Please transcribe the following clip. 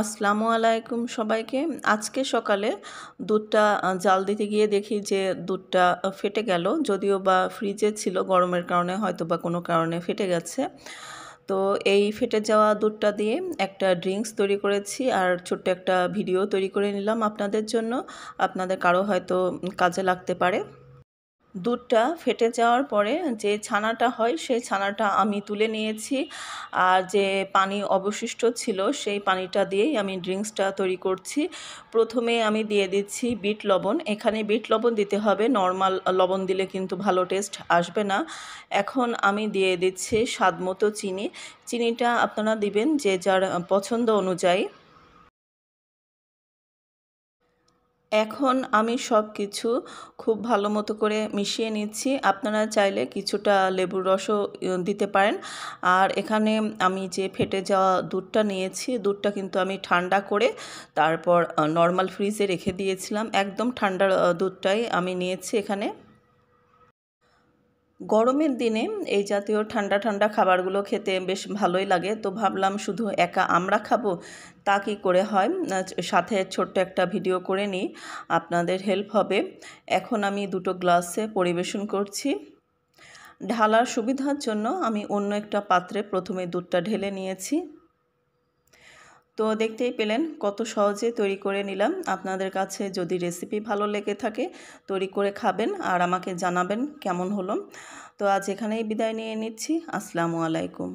আসসালামু আলাইকুম সবাইকে আজকে সকালে দুধটা জাল দিতে গিয়ে দেখি যে দুধটা ফেটে গেল যদিও বা ফ্রিজে ছিল গরমের কারণে হয়তো বা কোনো কারণে ফেটে গেছে তো এই ফেটে যাওয়া দুধটা দিয়ে একটা ড্রিঙ্কস তৈরি করেছি আর ছোট্ট একটা ভিডিও তৈরি করে নিলাম আপনাদের জন্য আপনাদের কারো হয়তো কাজে লাগতে পারে দুধটা ফেটে যাওয়ার পরে যে ছানাটা হয় সেই ছানাটা আমি তুলে নিয়েছি আর যে পানি অবশিষ্ট ছিল সেই পানিটা দিয়েই আমি ড্রিঙ্কসটা তৈরি করছি প্রথমে আমি দিয়ে দিচ্ছি বিট লবণ এখানে বিট লবণ দিতে হবে নর্মাল লবণ দিলে কিন্তু ভালো টেস্ট আসবে না এখন আমি দিয়ে দিচ্ছি স্বাদ মতো চিনি চিনিটা আপনারা দিবেন যে যার পছন্দ অনুযায়ী এখন আমি সব কিছু খুব ভালো মতো করে মিশিয়ে নিচ্ছি আপনারা চাইলে কিছুটা লেবুর রসও দিতে পারেন আর এখানে আমি যে ফেটে যাওয়া দুধটা নিয়েছি দুধটা কিন্তু আমি ঠান্ডা করে তারপর নর্মাল ফ্রিজে রেখে দিয়েছিলাম একদম ঠান্ডা দুধটাই আমি নিয়েছি এখানে গরমের দিনে এই জাতীয় ঠান্ডা ঠান্ডা খাবারগুলো খেতে বেশ ভালোই লাগে তো ভাবলাম শুধু একা আমরা খাবো তা কী করে হয় সাথে ছোট্ট একটা ভিডিও করে নিই আপনাদের হেল্প হবে এখন আমি দুটো গ্লাসে পরিবেশন করছি ঢালার সুবিধার জন্য আমি অন্য একটা পাত্রে প্রথমে দুধটা ঢেলে নিয়েছি তো দেখতেই পেলেন কত সহজে তৈরি করে নিলাম আপনাদের কাছে যদি রেসিপি ভালো লেগে থাকে তৈরি করে খাবেন আর আমাকে জানাবেন কেমন হলো তো আজ এখানেই বিদায় নিয়ে নিচ্ছি আসসালামু আলাইকুম